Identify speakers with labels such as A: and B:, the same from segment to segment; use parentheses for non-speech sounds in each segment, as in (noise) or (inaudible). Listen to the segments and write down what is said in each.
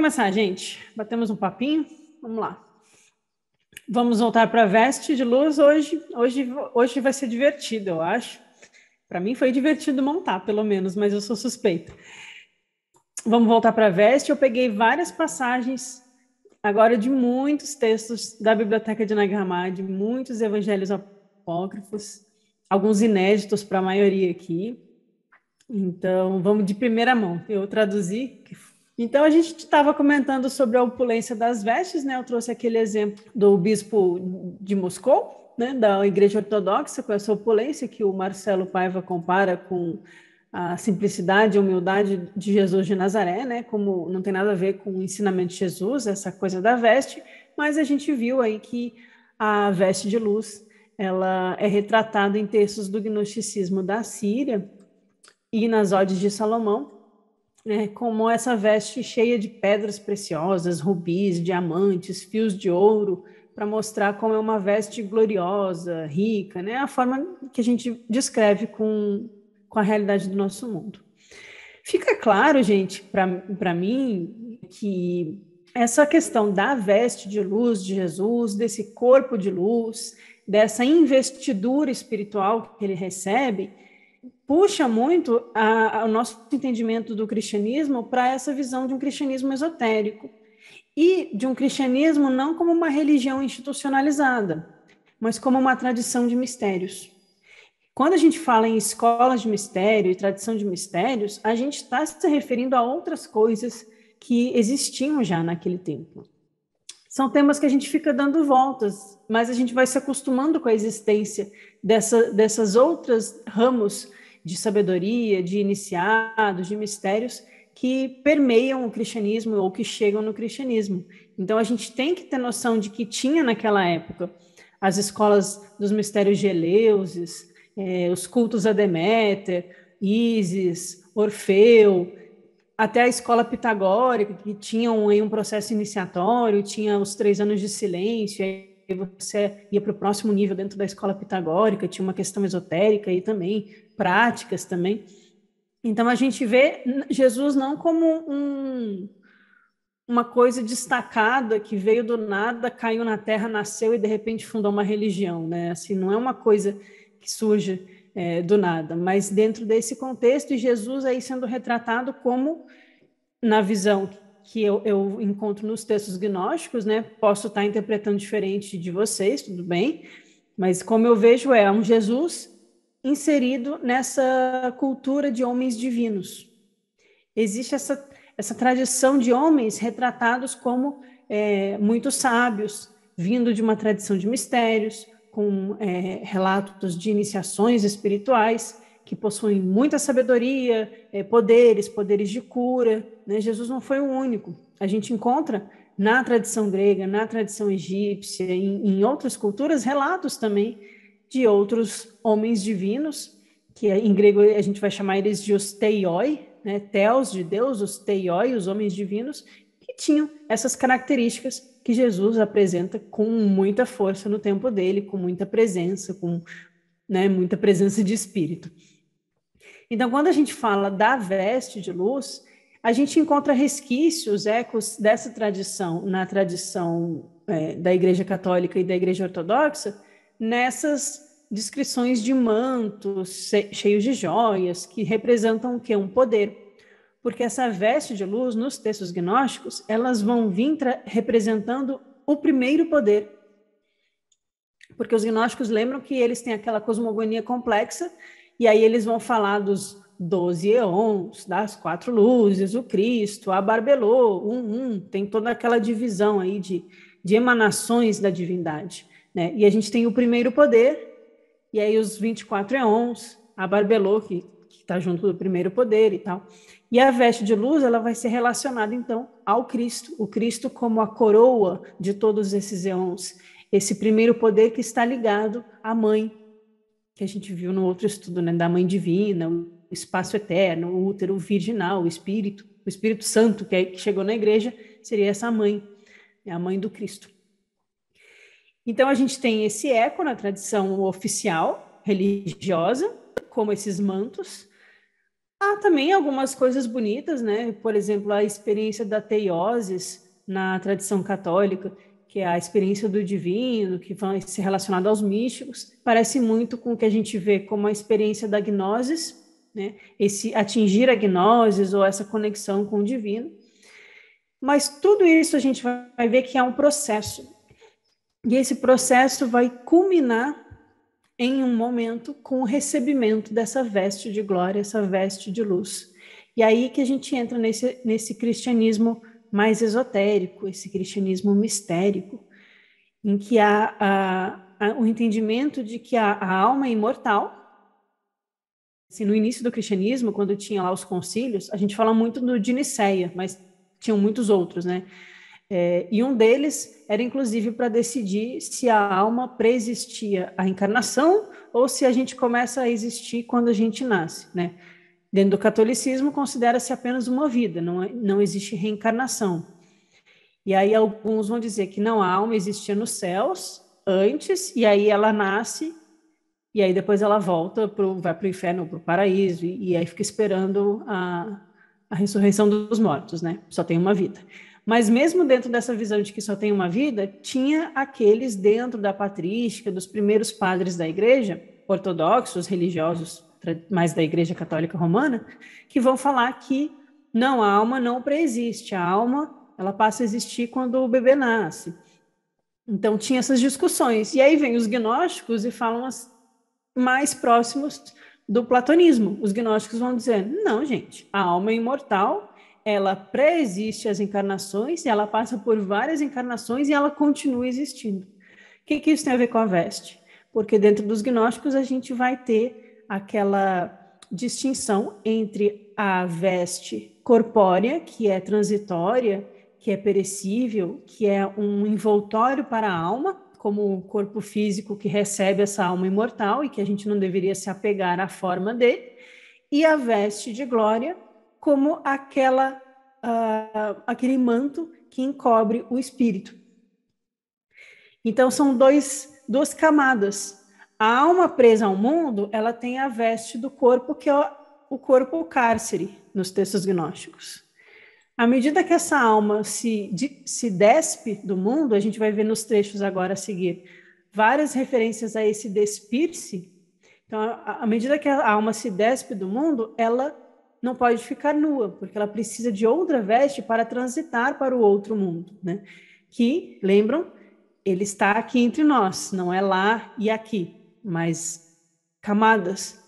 A: começar, gente. Batemos um papinho. Vamos lá. Vamos voltar para a veste de luz hoje. Hoje, hoje vai ser divertido, eu acho. Para mim foi divertido montar, pelo menos, mas eu sou suspeita. Vamos voltar para a veste. Eu peguei várias passagens agora de muitos textos da biblioteca de Nag Hammadi, muitos evangelhos apócrifos, alguns inéditos para a maioria aqui. Então, vamos de primeira mão. Eu traduzi, que então, a gente estava comentando sobre a opulência das vestes, né? Eu trouxe aquele exemplo do bispo de Moscou, né? da Igreja Ortodoxa, com essa opulência que o Marcelo Paiva compara com a simplicidade e humildade de Jesus de Nazaré, né? Como não tem nada a ver com o ensinamento de Jesus, essa coisa da veste, mas a gente viu aí que a veste de luz ela é retratada em textos do gnosticismo da Síria e nas odes de Salomão, é, como essa veste cheia de pedras preciosas, rubis, diamantes, fios de ouro, para mostrar como é uma veste gloriosa, rica, né? A forma que a gente descreve com, com a realidade do nosso mundo. Fica claro, gente, para mim, que essa questão da veste de luz de Jesus, desse corpo de luz, dessa investidura espiritual que ele recebe, puxa muito a, a, o nosso entendimento do cristianismo para essa visão de um cristianismo esotérico e de um cristianismo não como uma religião institucionalizada, mas como uma tradição de mistérios. Quando a gente fala em escolas de mistério e tradição de mistérios, a gente está se referindo a outras coisas que existiam já naquele tempo. São temas que a gente fica dando voltas, mas a gente vai se acostumando com a existência dessa, dessas outras ramos de sabedoria, de iniciados, de mistérios que permeiam o cristianismo ou que chegam no cristianismo. Então a gente tem que ter noção de que tinha naquela época as escolas dos mistérios de Eleusis, é, os cultos a Deméter, Ísis, Orfeu, até a escola pitagórica, que tinham um, um processo iniciatório, tinha os três anos de silêncio, você ia para o próximo nível dentro da escola pitagórica, tinha uma questão esotérica aí também, práticas também. Então a gente vê Jesus não como um, uma coisa destacada que veio do nada, caiu na terra, nasceu e de repente fundou uma religião, né? Assim, não é uma coisa que surge é, do nada, mas dentro desse contexto, Jesus aí sendo retratado como na visão que eu, eu encontro nos textos gnósticos, né? Posso estar interpretando diferente de vocês, tudo bem, mas como eu vejo é um Jesus inserido nessa cultura de homens divinos. Existe essa, essa tradição de homens retratados como é, muito sábios, vindo de uma tradição de mistérios, com é, relatos de iniciações espirituais, que possuem muita sabedoria, é, poderes, poderes de cura. Né? Jesus não foi o único. A gente encontra na tradição grega, na tradição egípcia, em, em outras culturas, relatos também de outros homens divinos, que é, em grego a gente vai chamar eles de os teioi, né? teos de Deus, os teioi, os homens divinos, que tinham essas características que Jesus apresenta com muita força no tempo dele, com muita presença, com né, muita presença de espírito. Então, quando a gente fala da veste de luz, a gente encontra resquícios, ecos dessa tradição na tradição é, da Igreja Católica e da Igreja Ortodoxa nessas descrições de mantos cheios de joias que representam o que um poder, porque essa veste de luz nos textos gnósticos elas vão vir representando o primeiro poder, porque os gnósticos lembram que eles têm aquela cosmogonia complexa e aí eles vão falar dos doze eons, das quatro luzes, o Cristo, a Barbelô, um, um, tem toda aquela divisão aí de, de emanações da divindade. Né? E a gente tem o primeiro poder, e aí os 24 eons, a Barbelô, que está junto do primeiro poder e tal. E a veste de luz, ela vai ser relacionada, então, ao Cristo. O Cristo como a coroa de todos esses eons. Esse primeiro poder que está ligado à mãe, que a gente viu no outro estudo, né, da mãe divina, o espaço eterno, o útero virginal, o espírito, o Espírito Santo que, é, que chegou na igreja, seria essa mãe, né, a mãe do Cristo. Então a gente tem esse eco na tradição oficial religiosa, como esses mantos. Há também algumas coisas bonitas, né? Por exemplo, a experiência da teioses na tradição católica, que é a experiência do divino, que vai ser relacionada aos místicos, parece muito com o que a gente vê como a experiência da gnosis, né? esse atingir a gnosis ou essa conexão com o divino. Mas tudo isso a gente vai ver que é um processo. E esse processo vai culminar em um momento com o recebimento dessa veste de glória, essa veste de luz. E aí que a gente entra nesse, nesse cristianismo mais esotérico, esse cristianismo mistérico, em que há, o entendimento de que a, a alma é imortal. Assim, no início do cristianismo, quando tinha lá os concílios, a gente fala muito do de Nicéia, mas tinham muitos outros, né? É, e um deles era inclusive para decidir se a alma preexistia à encarnação ou se a gente começa a existir quando a gente nasce, né? Dentro do catolicismo, considera-se apenas uma vida, não, é, não existe reencarnação. E aí alguns vão dizer que não, a alma existia nos céus antes, e aí ela nasce, e aí depois ela volta, pro, vai para o inferno, para o paraíso, e, e, aí fica esperando a, a ressurreição dos mortos, né? Só tem uma vida. Mas mesmo dentro dessa visão de que só tem uma vida, tinha aqueles dentro da patrística, dos primeiros padres da igreja, ortodoxos, religiosos mais da Igreja Católica Romana, que vão falar que não, a alma não preexiste, a alma ela passa a existir quando o bebê nasce. Então tinha essas discussões. E aí vem os gnósticos e falam as mais próximos do platonismo. Os gnósticos vão dizer: não, gente, a alma é imortal, ela pré-existe as encarnações, ela passa por várias encarnações e ela continua existindo. O que, que isso tem a ver com a veste? Porque dentro dos gnósticos a gente vai ter aquela distinção entre a veste corpórea, que é transitória, que é perecível, que é um envoltório para a alma, como o corpo físico que recebe essa alma imortal e que a gente não deveria se apegar à forma dele, e a veste de glória, como aquela, uh, aquele manto que encobre o espírito. Então, são dois, duas camadas a alma presa ao mundo, ela tem a veste do corpo, que é o corpo cárcere, nos textos gnósticos. À medida que essa alma se, de, se despe do mundo, a gente vai ver nos trechos agora a seguir várias referências a esse despir-se. Então, à medida que a alma se despe do mundo, ela não pode ficar nua, porque ela precisa de outra veste para transitar para o outro mundo, né? Que, lembram, ele está aqui entre nós, não é lá e aqui mais camadas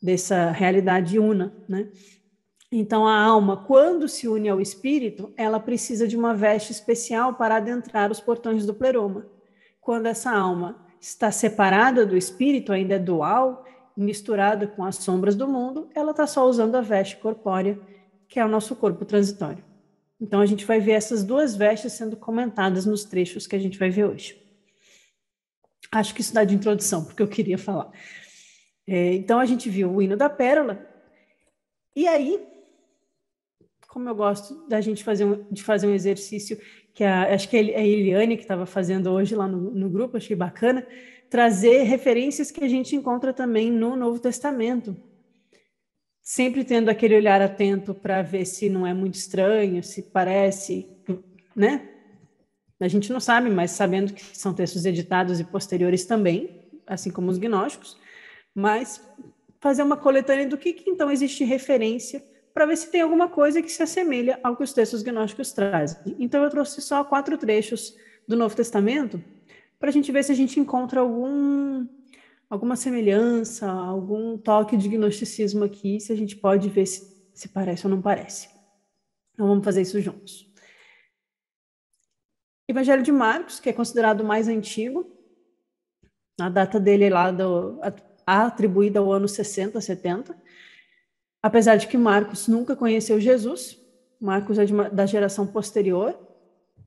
A: dessa realidade una, né? Então a alma, quando se une ao espírito, ela precisa de uma veste especial para adentrar os portões do pleroma. Quando essa alma está separada do espírito, ainda é dual, misturada com as sombras do mundo, ela está só usando a veste corpórea, que é o nosso corpo transitório. Então a gente vai ver essas duas vestes sendo comentadas nos trechos que a gente vai ver hoje. Acho que isso dá de introdução, porque eu queria falar. É, então a gente viu o hino da pérola, e aí, como eu gosto da gente fazer um, de fazer um exercício que a, acho que é a Eliane que estava fazendo hoje lá no, no grupo, achei bacana, trazer referências que a gente encontra também no Novo Testamento. Sempre tendo aquele olhar atento para ver se não é muito estranho, se parece, né? A gente não sabe, mas sabendo que são textos editados e posteriores também, assim como os gnósticos, mas fazer uma coletânea do que, que então existe referência para ver se tem alguma coisa que se assemelha ao que os textos gnósticos trazem. Então eu trouxe só quatro trechos do Novo Testamento para a gente ver se a gente encontra algum alguma semelhança, algum toque de gnosticismo aqui, se a gente pode ver se, se parece ou não parece. Então vamos fazer isso juntos. Evangelho de Marcos, que é considerado o mais antigo, a data dele é lá do, atribuída ao ano 60, 70. Apesar de que Marcos nunca conheceu Jesus, Marcos é de, da geração posterior,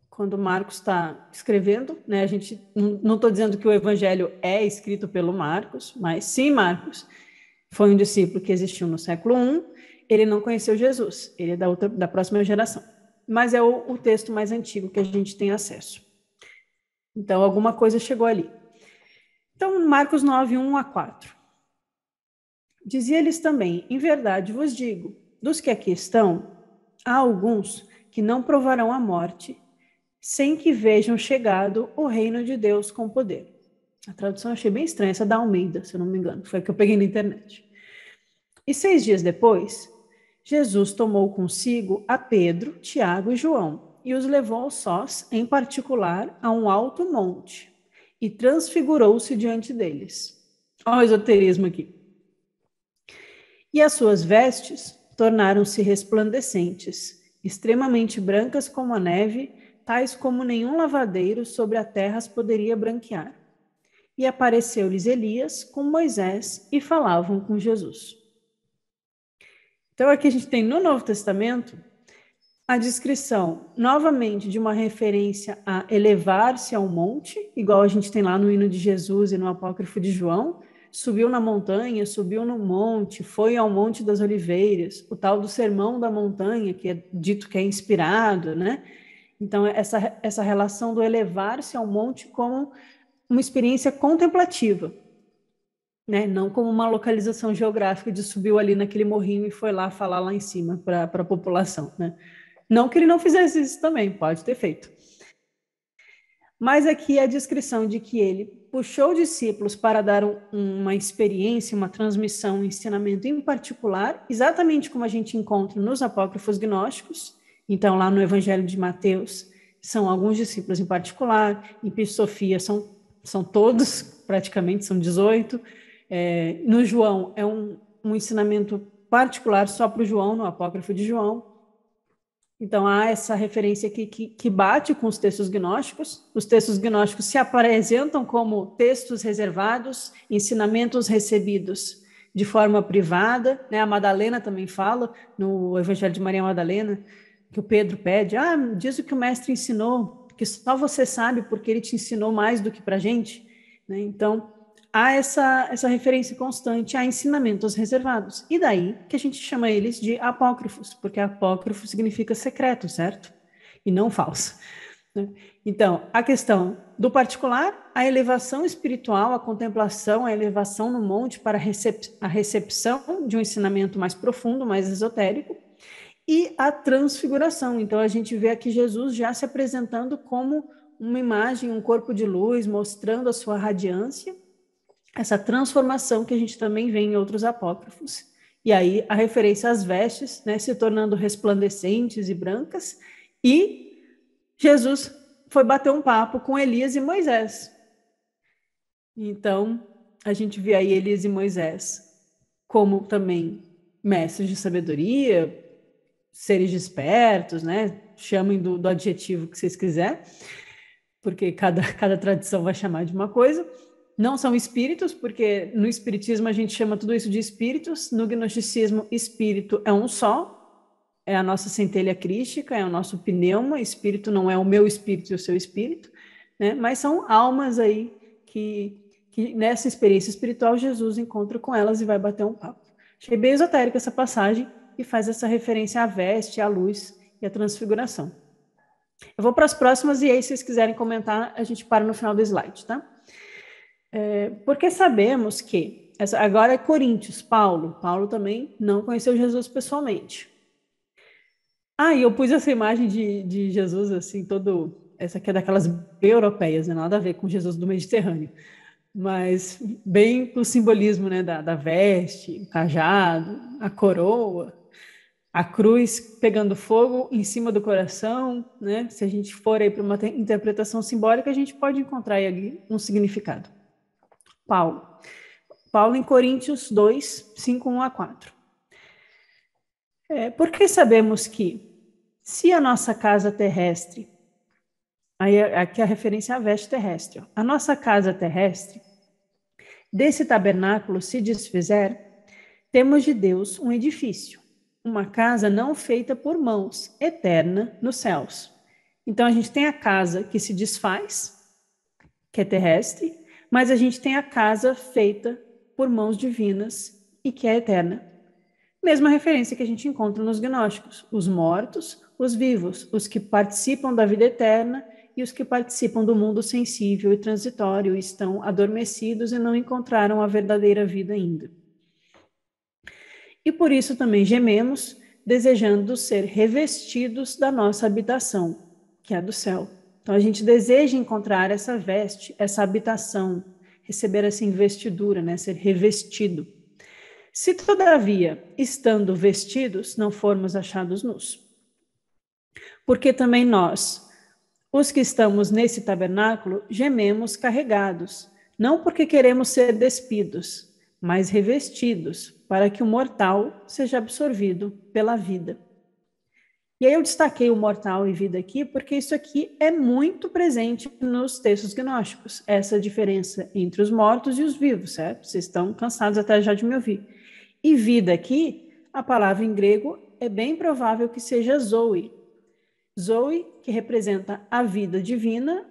A: quando Marcos está escrevendo, né? A gente não estou dizendo que o Evangelho é escrito pelo Marcos, mas sim Marcos foi um discípulo que existiu no século I. Ele não conheceu Jesus, ele é da outra, da próxima geração mas é o, o texto mais antigo que a gente tem acesso. Então, alguma coisa chegou ali. Então, Marcos 9, 1 a 4. Dizia lhes também: Em verdade vos digo, dos que aqui estão, há alguns que não provarão a morte, sem que vejam chegado o reino de Deus com poder. A tradução eu achei bem estranha, essa da Almeida, se eu não me engano, foi a que eu peguei na internet. E seis dias depois, Jesus tomou consigo a Pedro, Tiago e João e os levou sós, em particular, a um alto monte e transfigurou-se diante deles. Olha o esoterismo aqui. E as suas vestes tornaram-se resplandecentes, extremamente brancas como a neve, tais como nenhum lavadeiro sobre a terra as poderia branquear. E apareceu-lhes Elias com Moisés e falavam com Jesus. Então, aqui a gente tem no Novo Testamento a descrição, novamente, de uma referência a elevar-se ao monte, igual a gente tem lá no hino de Jesus e no Apócrifo de João. Subiu na montanha, subiu no monte, foi ao Monte das Oliveiras, o tal do Sermão da Montanha, que é dito que é inspirado, né? Então, essa, essa relação do elevar-se ao monte como uma experiência contemplativa, né? Não como uma localização geográfica de subiu ali naquele morrinho e foi lá falar lá em cima para a população, né? Não que ele não fizesse isso também, pode ter feito. Mas aqui é a descrição de que ele puxou discípulos para dar um, uma experiência, uma transmissão, um ensinamento em particular, exatamente como a gente encontra nos apócrifos gnósticos. Então, lá no Evangelho de Mateus, são alguns discípulos em particular, em Pisofia são, são todos, praticamente são 18 é, no João, é um, um ensinamento particular só para o João, no apócrifo de João. Então, há essa referência aqui que, que bate com os textos gnósticos. Os textos gnósticos se apresentam como textos reservados, ensinamentos recebidos de forma privada. Né? A Madalena também fala, no Evangelho de Maria Madalena, que o Pedro pede: ah, diz o que o mestre ensinou, que só você sabe, porque ele te ensinou mais do que para a gente. Né? Então, há essa, essa referência constante a ensinamentos reservados. E daí que a gente chama eles de apócrifos, porque apócrifo significa secreto, certo? E não falso. Né? Então, a questão do particular, a elevação espiritual, a contemplação, a elevação no monte para recep a recepção de um ensinamento mais profundo, mais esotérico, e a transfiguração. Então, a gente vê aqui Jesus já se apresentando como uma imagem, um corpo de luz, mostrando a sua radiância, essa transformação que a gente também vê em outros apócrifos. E aí a referência às vestes, né, se tornando resplandecentes e brancas, e Jesus foi bater um papo com Elias e Moisés. Então, a gente vê aí Elias e Moisés como também mestres de sabedoria, seres despertos, né? Chamem do, do adjetivo que vocês quiserem, porque cada, (laughs) cada tradição vai chamar de uma coisa não são espíritos, porque no espiritismo a gente chama tudo isso de espíritos, no gnosticismo, espírito é um só, é a nossa centelha crística, é o nosso pneuma, espírito não é o meu espírito e o seu espírito, né? mas são almas aí que, que nessa experiência espiritual Jesus encontra com elas e vai bater um papo. Achei bem esotérica essa passagem e faz essa referência à veste, à luz e à transfiguração. Eu vou para as próximas e aí, se vocês quiserem comentar, a gente para no final do slide, tá? É, porque sabemos que, agora é Coríntios, Paulo. Paulo também não conheceu Jesus pessoalmente. Ah, e eu pus essa imagem de, de Jesus, assim, todo. Essa aqui é daquelas europeias, né? nada a ver com Jesus do Mediterrâneo. Mas bem com o simbolismo né? da, da veste, o cajado, a coroa, a cruz pegando fogo em cima do coração. Né? Se a gente for aí para uma interpretação simbólica, a gente pode encontrar aí um significado. Paulo. Paulo em Coríntios 2, 5, 1 a 4. É, porque sabemos que, se a nossa casa terrestre, aí, é, aqui a referência é a veste terrestre, ó, a nossa casa terrestre, desse tabernáculo se desfizer, temos de Deus um edifício, uma casa não feita por mãos, eterna nos céus. Então a gente tem a casa que se desfaz, que é terrestre, mas a gente tem a casa feita por mãos divinas e que é eterna. Mesma referência que a gente encontra nos gnósticos: os mortos, os vivos, os que participam da vida eterna e os que participam do mundo sensível e transitório estão adormecidos e não encontraram a verdadeira vida ainda. E por isso também gememos, desejando ser revestidos da nossa habitação, que é do céu. Então a gente deseja encontrar essa veste, essa habitação, receber essa investidura, né? ser revestido. Se, todavia, estando vestidos, não formos achados nus. Porque também nós, os que estamos nesse tabernáculo, gememos carregados, não porque queremos ser despidos, mas revestidos, para que o mortal seja absorvido pela vida. E aí eu destaquei o mortal e vida aqui, porque isso aqui é muito presente nos textos gnósticos, essa diferença entre os mortos e os vivos, certo? Vocês estão cansados até já de me ouvir. E vida aqui, a palavra em grego é bem provável que seja zoe. Zoe, que representa a vida divina,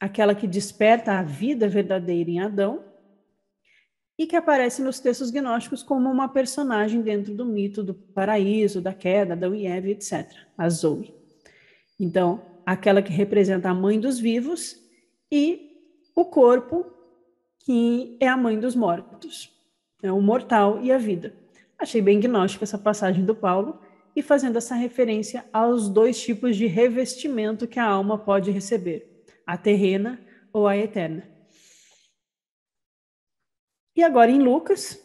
A: aquela que desperta a vida verdadeira em Adão, e que aparece nos textos gnósticos como uma personagem dentro do mito do paraíso, da queda, da Eve, etc., a Zoe. Então, aquela que representa a mãe dos vivos e o corpo, que é a mãe dos mortos, é o mortal e a vida. Achei bem gnóstica essa passagem do Paulo e fazendo essa referência aos dois tipos de revestimento que a alma pode receber, a terrena ou a eterna. E agora em Lucas.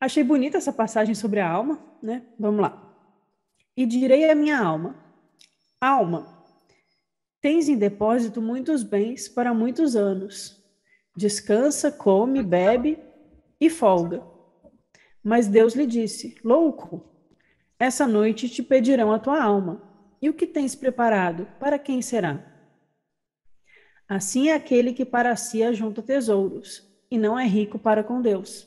A: Achei bonita essa passagem sobre a alma, né? Vamos lá. E direi à minha alma: Alma, tens em depósito muitos bens para muitos anos. Descansa, come, bebe e folga. Mas Deus lhe disse: Louco, essa noite te pedirão a tua alma. E o que tens preparado? Para quem será? Assim é aquele que para si ajunta tesouros e não é rico para com Deus.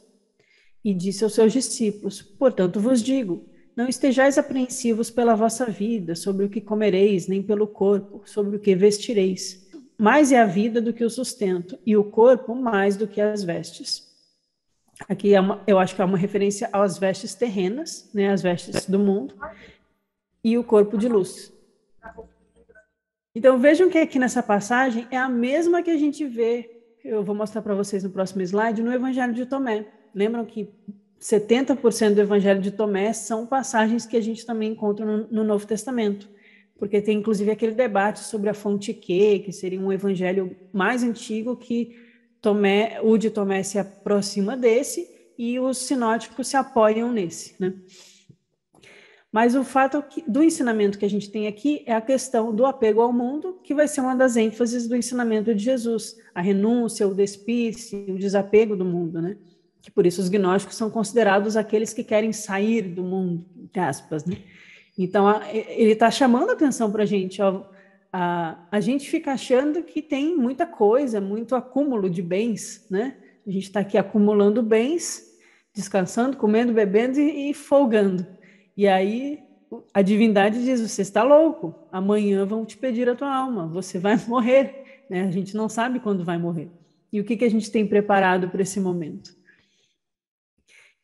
A: E disse aos seus discípulos: Portanto vos digo, não estejais apreensivos pela vossa vida, sobre o que comereis, nem pelo corpo, sobre o que vestireis. Mais é a vida do que o sustento, e o corpo mais do que as vestes. Aqui é uma, eu acho que é uma referência às vestes terrenas, né, as vestes do mundo, e o corpo de luz. Então vejam que aqui nessa passagem é a mesma que a gente vê eu vou mostrar para vocês no próximo slide, no Evangelho de Tomé. Lembram que 70% do Evangelho de Tomé são passagens que a gente também encontra no, no, Novo Testamento, porque tem inclusive aquele debate sobre a fonte Q, que seria um evangelho mais antigo que Tomé, o de Tomé se aproxima desse e os sinóticos se apoiam nesse, né? Mas o fato do ensinamento que a gente tem aqui é a questão do apego ao mundo, que vai ser uma das ênfases do ensinamento de Jesus, a renúncia, o despice, o desapego do mundo, né? Que por isso os gnósticos são considerados aqueles que querem sair do mundo, entre aspas, né? Então, a, ele está chamando a atenção para a gente, ó, a, a gente fica achando que tem muita coisa, muito acúmulo de bens, né? A gente está aqui acumulando bens, descansando, comendo, bebendo e, e folgando e aí a divindade diz: você está louco, amanhã vão te pedir a tua alma, você vai (laughs) morrer. Né? A gente não sabe quando vai morrer. E o que, que a gente tem preparado para esse momento?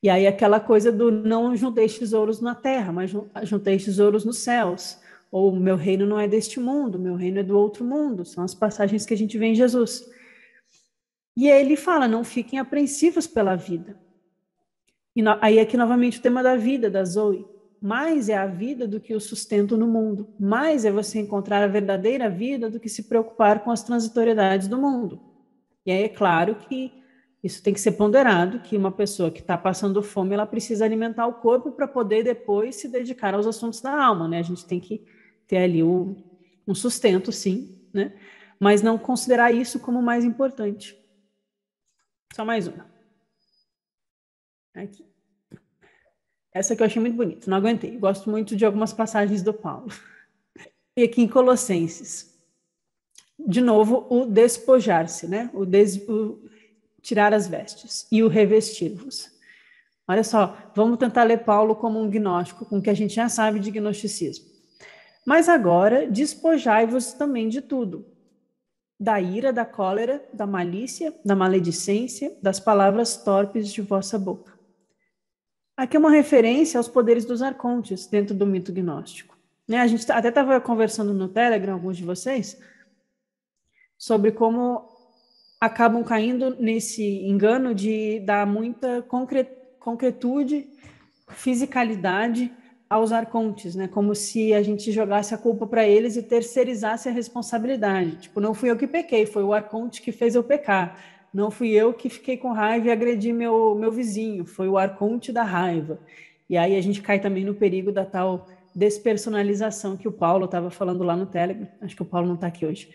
A: E aí aquela coisa do não juntei tesouros na terra, mas juntei tesouros nos céus. Ou meu reino não é deste mundo, meu reino é do outro mundo. São as passagens que a gente vê em Jesus. E ele fala: não fiquem apreensivos pela vida. E aí aqui é novamente o tema da vida, da Zoe mais é a vida do que o sustento no mundo, mais é você encontrar a verdadeira vida do que se preocupar com as transitoriedades do mundo. E aí é claro que isso tem que ser ponderado, que uma pessoa que está passando fome, ela precisa alimentar o corpo para poder depois se dedicar aos assuntos da alma, né? A gente tem que ter ali um, um sustento, sim, né? Mas não considerar isso como mais importante. Só mais uma. Aqui. Essa que eu achei muito bonita, não aguentei. Gosto muito de algumas passagens do Paulo. E aqui em Colossenses. De novo, o despojar-se, né? O, des... o tirar as vestes e o revestir-vos. Olha só, vamos tentar ler Paulo como um gnóstico, com o que a gente já sabe de gnosticismo. Mas agora despojai-vos também de tudo: da ira, da cólera, da malícia, da maledicência, das palavras torpes de vossa boca Aqui é uma referência aos poderes dos arcontes dentro do mito gnóstico. Né? A gente tá, até estava conversando no Telegram, alguns de vocês, sobre como acabam caindo nesse engano de dar muita concretude, fisicalidade aos arcontes, né? Como se a gente jogasse a culpa para eles e terceirizasse a responsabilidade. Tipo, não fui eu que pequei, foi o arconte que fez eu pecar não fui eu que fiquei com raiva e agredi meu, meu vizinho, foi o arconte da raiva. E aí a gente cai também no perigo da tal despersonalização que o Paulo estava falando lá no Telegram. Acho que o Paulo não está aqui hoje.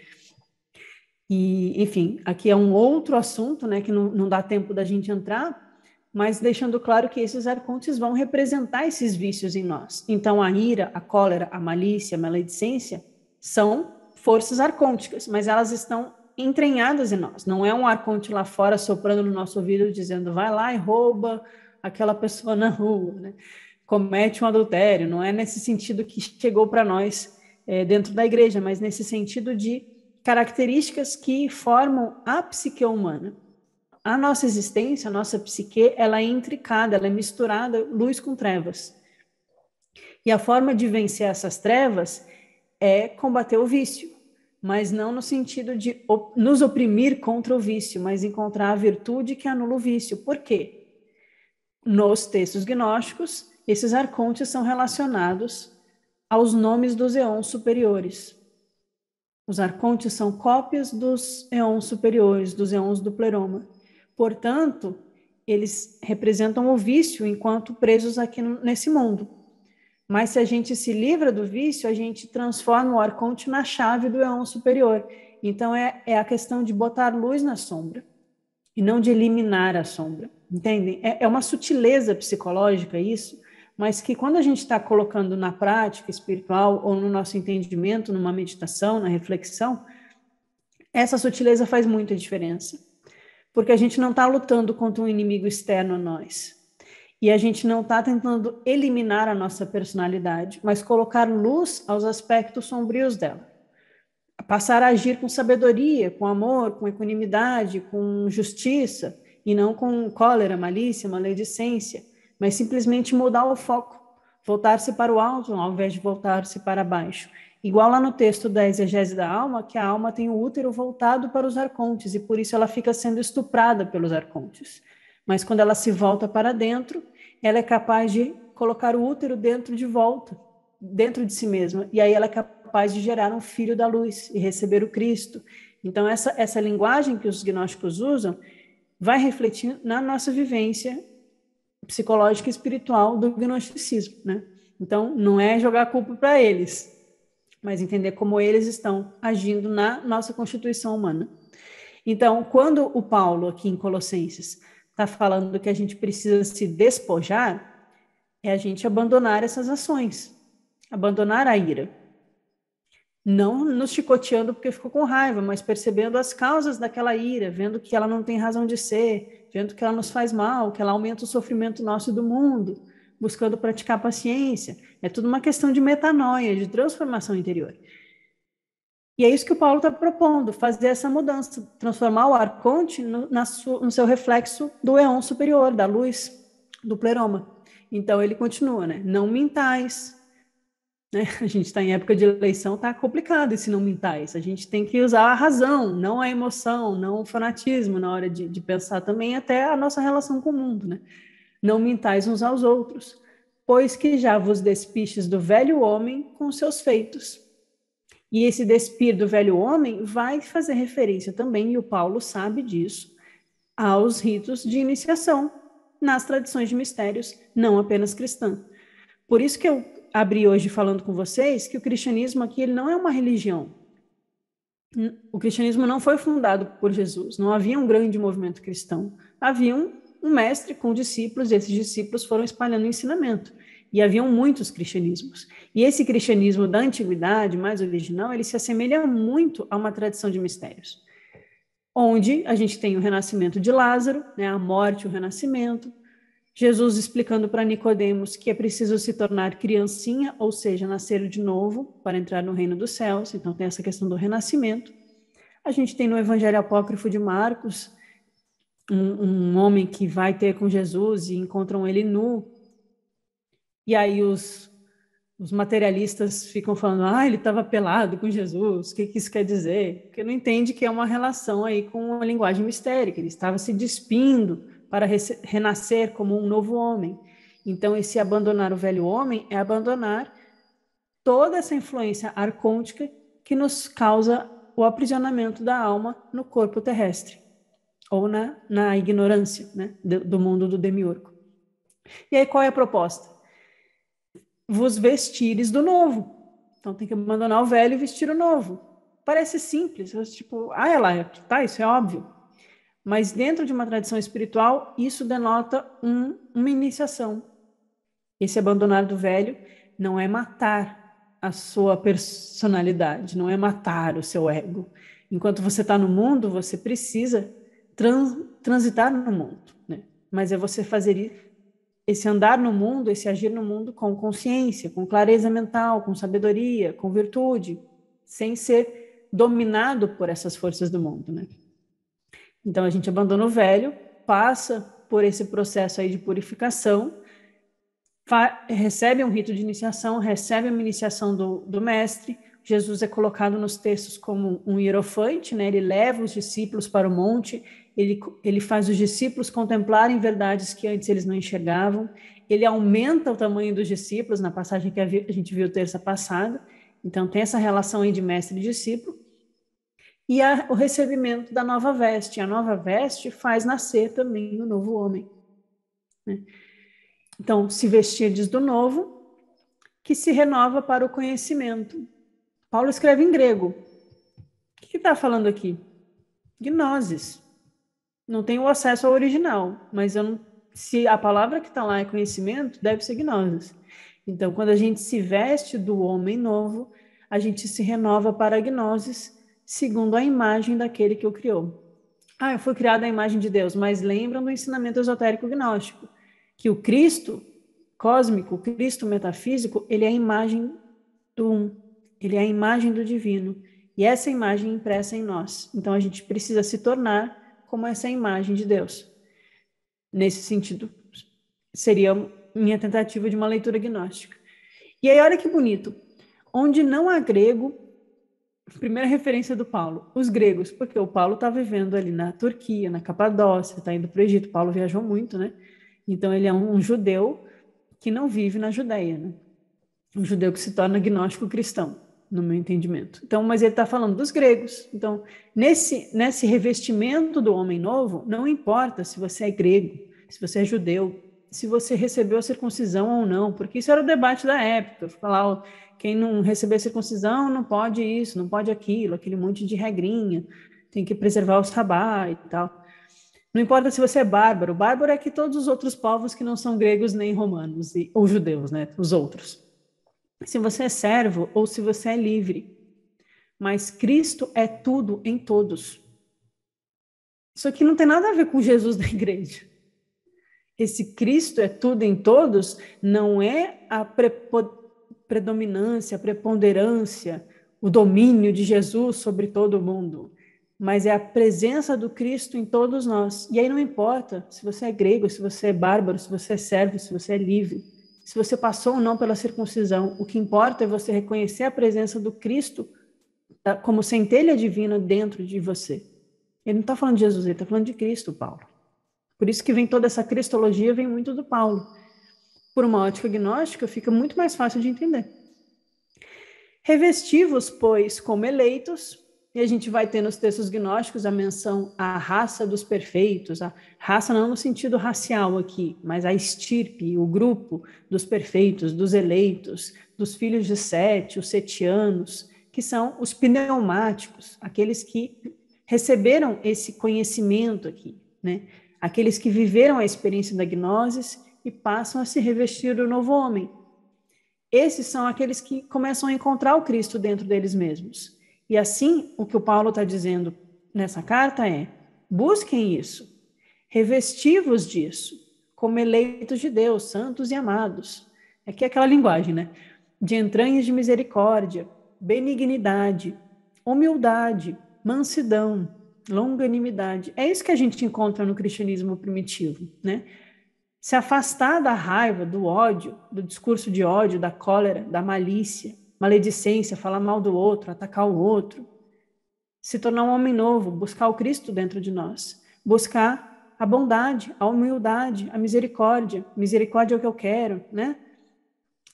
A: E, enfim, aqui é um outro assunto, né, que não, não dá tempo da gente entrar, mas deixando claro que esses arcontes vão representar esses vícios em nós. Então, a ira, a cólera, a malícia, a maledicência são forças arcônticas, mas elas estão entranhadas em nós. Não é um arconte lá fora soprando no nosso ouvido dizendo vai lá e rouba aquela pessoa na rua, né? comete um adultério. Não é nesse sentido que chegou para nós é, dentro da igreja, mas nesse sentido de características que formam a psique humana. A nossa existência, a nossa psique, ela é intricada, ela é misturada luz com trevas. E a forma de vencer essas trevas é combater o vício mas não no sentido de op nos oprimir contra o vício, mas encontrar a virtude que anula o vício. Por quê? Nos textos gnósticos, esses arcontes são relacionados aos nomes dos eons superiores. Os arcontes são cópias dos eons superiores, dos eons do pleroma. Portanto, eles representam o vício enquanto presos aqui no, nesse mundo. Mas se a gente se livra do vício, a gente transforma o arconte na chave do eon superior. Então é, é a questão de botar luz na sombra e não de eliminar a sombra. Entendem? É, é uma sutileza psicológica isso, mas que quando a gente está colocando na prática espiritual ou no nosso entendimento, numa meditação, na reflexão, essa sutileza faz muita diferença. Porque a gente não está lutando contra um inimigo externo a nós. E a gente não está tentando eliminar a nossa personalidade, mas colocar luz aos aspectos sombrios dela. Passar a agir com sabedoria, com amor, com equanimidade, com justiça, e não com cólera, malícia, maledicência, mas simplesmente mudar o foco, voltar-se para o alto ao invés de voltar-se para baixo. Igual lá no texto da exegese da alma, que a alma tem o útero voltado para os arcontes e por isso ela fica sendo estuprada pelos arcontes. Mas quando ela se volta para dentro, ela é capaz de colocar o útero dentro de volta, dentro de si mesma. E aí ela é capaz de gerar um filho da luz e receber o Cristo. Então, essa, essa linguagem que os gnósticos usam vai refletir na nossa vivência psicológica e espiritual do gnosticismo, né? Então, não é jogar culpa para eles, mas entender como eles estão agindo na nossa constituição humana. Então, quando o Paulo, aqui em Colossenses, está falando que a gente precisa se despojar, é a gente abandonar essas ações, abandonar a ira. Não nos chicoteando porque ficou com raiva, mas percebendo as causas daquela ira, vendo que ela não tem razão de ser, vendo que ela nos faz mal, que ela aumenta o sofrimento nosso e do mundo, buscando praticar paciência. É tudo uma questão de metanoia, de transformação interior. E é isso que o Paulo está propondo, fazer essa mudança, transformar o arconte no, na su, no seu reflexo do éon superior, da luz, do pleroma. Então ele continua, né? Não mintais. Né? (laughs) A gente está em época de eleição, está complicado esse não mintais. A gente tem que usar a razão, não a emoção, não o fanatismo na hora de, de pensar também, até a nossa relação com o mundo, né? Não mintais uns aos outros, pois que já vos despistes do velho homem com seus feitos e esse despir do velho homem vai fazer referência também, e o Paulo sabe disso, aos ritos de iniciação nas tradições de mistérios, não apenas cristã. Por isso que eu abri hoje falando com vocês que o cristianismo aqui ele não é uma religião. O cristianismo não foi fundado por Jesus, não havia um grande movimento cristão. Havia um, um mestre com discípulos, e esses discípulos foram espalhando ensinamento. E haviam muitos cristianismos. E esse cristianismo da antiguidade, mais original, ele se assemelha muito a uma tradição de mistérios, onde a gente tem o renascimento de Lázaro, né, a morte, o renascimento, Jesus explicando para Nicodemos que é preciso se tornar criancinha, ou seja, nascer de novo para entrar no reino dos céus. Então tem essa questão do renascimento. A gente tem no Evangelho Apócrifo de Marcos um, um homem que vai ter com Jesus e encontram ele nu e aí os, os materialistas ficam falando, ah, ele estava pelado com Jesus, o que, que isso quer dizer? Porque não entende que é uma relação aí com uma linguagem mistérica, ele estava se despindo para renascer como um novo homem. Então, esse abandonar o velho homem é abandonar toda essa influência arcôntica que nos causa o aprisionamento da alma no corpo terrestre, ou na, na ignorância né, do, do mundo do demiurgo. E aí, qual é a proposta? vos vestires do novo. Então tem que abandonar o velho e vestir o novo. Parece simples, tipo, ah, ela, é é, tá, isso é óbvio. Mas dentro de uma tradição espiritual, isso denota um, uma iniciação. Esse abandonar do velho não é matar a sua personalidade, não é matar o seu ego. Enquanto você está no mundo, você precisa trans, transitar no mundo, né? Mas é você fazer esse andar no mundo, esse agir no mundo com consciência, com clareza mental, com sabedoria, com virtude, sem ser dominado por essas forças do mundo, né? Então a gente abandona o velho, passa por esse processo aí de purificação, recebe um rito de iniciação, recebe uma iniciação do, do mestre. Jesus é colocado nos textos como um hierofante, né? Ele leva os discípulos para o monte ele, ele faz os discípulos contemplarem verdades que antes eles não enxergavam, ele aumenta o tamanho dos discípulos, na passagem que a gente viu terça passada, então tem essa relação aí de mestre e discípulo, e a, o recebimento da nova veste. A nova veste faz nascer também o novo homem. Né? Então, se vestirdes do novo, que se renova para o conhecimento. Paulo escreve em grego. O que está falando aqui? Gnosis não tenho acesso ao original, mas eu não, se a palavra que está lá é conhecimento, deve ser gnosis. Então, quando a gente se veste do homem novo, a gente se renova para a gnosis, segundo a imagem daquele que o criou. Ah, eu fui criado à imagem de Deus, mas lembram do ensinamento esotérico gnóstico, que o Cristo cósmico, o Cristo metafísico, ele é a imagem do um, ele é a imagem do divino, e essa imagem é impressa em nós. Então, a gente precisa se tornar como essa imagem de Deus. Nesse sentido, seria minha tentativa de uma leitura gnóstica. E aí, olha que bonito. Onde não há grego, primeira referência do Paulo, os gregos, porque o Paulo está vivendo ali na Turquia, na Capadócia, está indo para o Egito. Paulo viajou muito, né? Então, ele é um judeu que não vive na Judeia, né? Um judeu que se torna gnóstico cristão no meu entendimento. Então, mas ele está falando dos gregos. Então, nesse, nesse revestimento do homem novo, não importa se você é grego, se você é judeu, se você recebeu a circuncisão ou não, porque isso era o debate da época. Falar, quem não recebeu a circuncisão não pode isso, não pode aquilo, aquele monte de regrinha, tem que preservar o sabá e tal. Não importa se você é bárbaro, bárbaro é que todos os outros povos que não são gregos nem romanos e, ou judeus, né? Os outros se você é servo ou se você é livre. Mas Cristo é tudo em todos. Isso aqui não tem nada a ver com Jesus (laughs) da igreja. Esse Cristo é tudo em todos não é a predominância, a preponderância, o domínio de Jesus sobre todo mundo, mas é a presença do Cristo em todos nós. E aí não importa se você é grego, se você é bárbaro, se você é servo, se você é livre se você passou ou não pela circuncisão. O que importa é você reconhecer a presença do Cristo tá, como centelha divina dentro de você. Ele não está falando de Jesus, ele está falando de Cristo, Paulo. Por isso que vem toda essa cristologia, vem muito do Paulo. Por uma ótica gnóstica, fica muito mais fácil de entender. Revestivos, pois, como eleitos, e a gente vai ter nos textos gnósticos a menção à raça dos perfeitos, a raça não no sentido racial aqui, mas a estirpe, o grupo dos perfeitos, dos eleitos, dos filhos de Sete, os setianos, que são os pneumáticos, aqueles que receberam esse conhecimento aqui, né? Aqueles que viveram a experiência da gnosis e passam a se revestir do novo homem. Esses são aqueles que começam a encontrar o Cristo dentro deles mesmos e assim, o que o Paulo está dizendo nessa carta é: busquem isso, revestivos disso, como eleitos de Deus, santos e amados. Aqui é, é aquela linguagem, né? De entranhas de misericórdia, benignidade, humildade, mansidão, longanimidade. É isso que a gente encontra no cristianismo primitivo, né? Se afastar da raiva, do ódio, do discurso de ódio, da cólera, da malícia, maledicência, falar mal do outro, atacar o outro. Se tornar um homem novo, buscar o Cristo dentro de nós, buscar a bondade, a humildade, a misericórdia. Misericórdia é o que eu quero, né?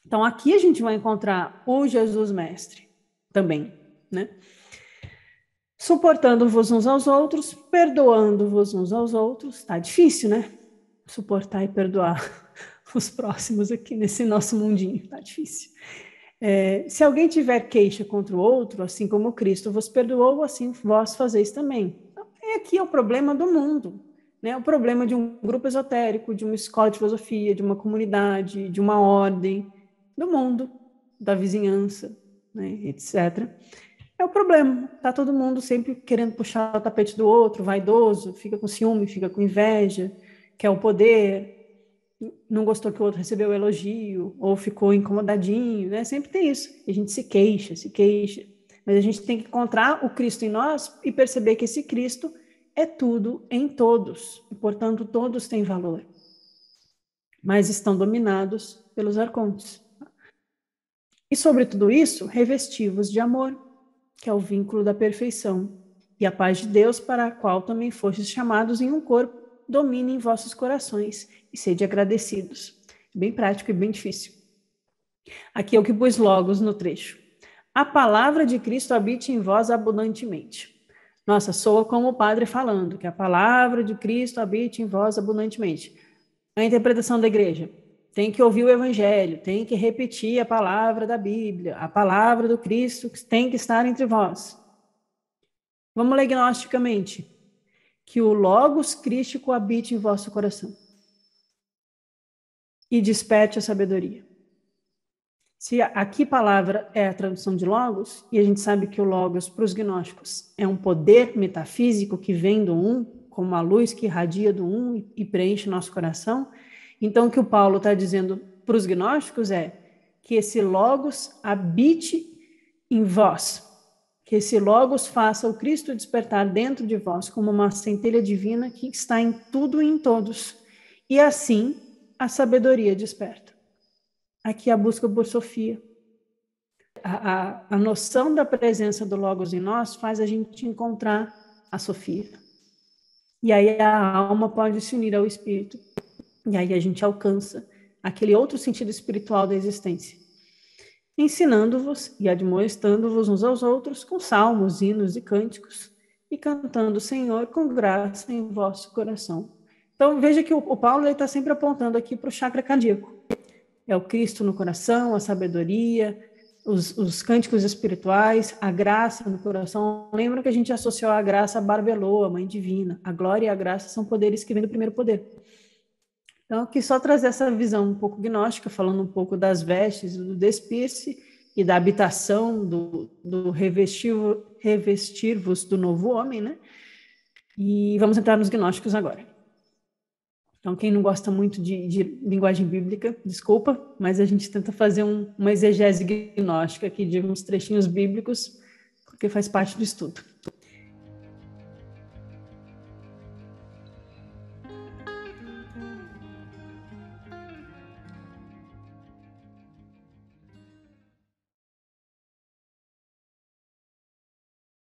A: Então aqui a gente vai encontrar o Jesus Mestre também, né? Suportando-vos uns aos outros, perdoando-vos uns aos outros. Tá difícil, né? Suportar e perdoar (laughs) os próximos aqui nesse nosso mundinho, tá difícil. É, se alguém tiver queixa contra o outro, assim como Cristo vos perdoou, assim vós fazeis também. É aqui é o problema do mundo, né? O problema de um grupo esotérico, de uma escola de filosofia, de uma comunidade, de uma ordem, do mundo, da vizinhança, né? etc. É o problema. Tá todo mundo sempre querendo puxar o tapete do outro, vaidoso, fica com ciúme, fica com inveja, quer o poder, não gostou que o outro recebeu o elogio ou ficou incomodadinho, né? Sempre tem isso. A gente se queixa, se queixa. Mas a gente tem que encontrar o Cristo em nós e perceber que esse Cristo é tudo em todos. E, portanto, todos têm valor. Mas estão dominados pelos arcontes. E sobre tudo isso, revestivos de amor, que é o vínculo da perfeição, e a paz de Deus, para a qual também fostes chamados em um corpo, domine em vossos corações e sede agradecidos. Bem prático e bem difícil. Aqui é o que pus logos no trecho. A palavra de Cristo habite em vós abundantemente. Nossa, soa como o padre falando, que a palavra de Cristo habite em vós abundantemente. A interpretação da igreja. Tem que ouvir o evangelho, tem que repetir a palavra da Bíblia, a palavra do Cristo que tem que estar entre vós. Vamos ler agnosticamente. Que o Logos Crístico habite em vosso coração e desperte a sabedoria. Se aqui palavra é a tradução de logos, e a gente sabe que o logos para os gnósticos é um poder metafísico que vem do um, como a luz que irradia do um e preenche nosso coração, então o que o Paulo está dizendo para os gnósticos é que esse logos habite em vós, que esse logos faça o Cristo despertar dentro de vós como uma centelha divina que está em tudo e em todos. E assim a sabedoria desperta. Aqui a busca por Sofia. A, a, a noção da presença do Logos em nós faz a gente encontrar a Sofia. E aí a alma pode se unir ao espírito. E aí a gente alcança aquele outro sentido espiritual da existência. Ensinando-vos e admoestando-vos uns aos outros com salmos, hinos e cânticos, e cantando o Senhor com graça em vosso coração então, veja que o, o Paulo está sempre apontando aqui para o chakra cardíaco. É o Cristo no coração, a sabedoria, os, os, cânticos espirituais, a graça no coração. Lembra que a gente associou a graça a Barbelô, a Mãe Divina. A glória e a graça são poderes que vêm do primeiro poder. Então, aqui só trazer essa visão um pouco gnóstica, falando um pouco das vestes, do despir-se e da habitação, do, do revestir-vos do novo homem, né? E vamos entrar nos gnósticos agora. Então, quem não gosta muito de, de linguagem bíblica, desculpa, mas a gente tenta fazer um, uma exegese gnóstica aqui de uns trechinhos bíblicos, porque faz parte do estudo.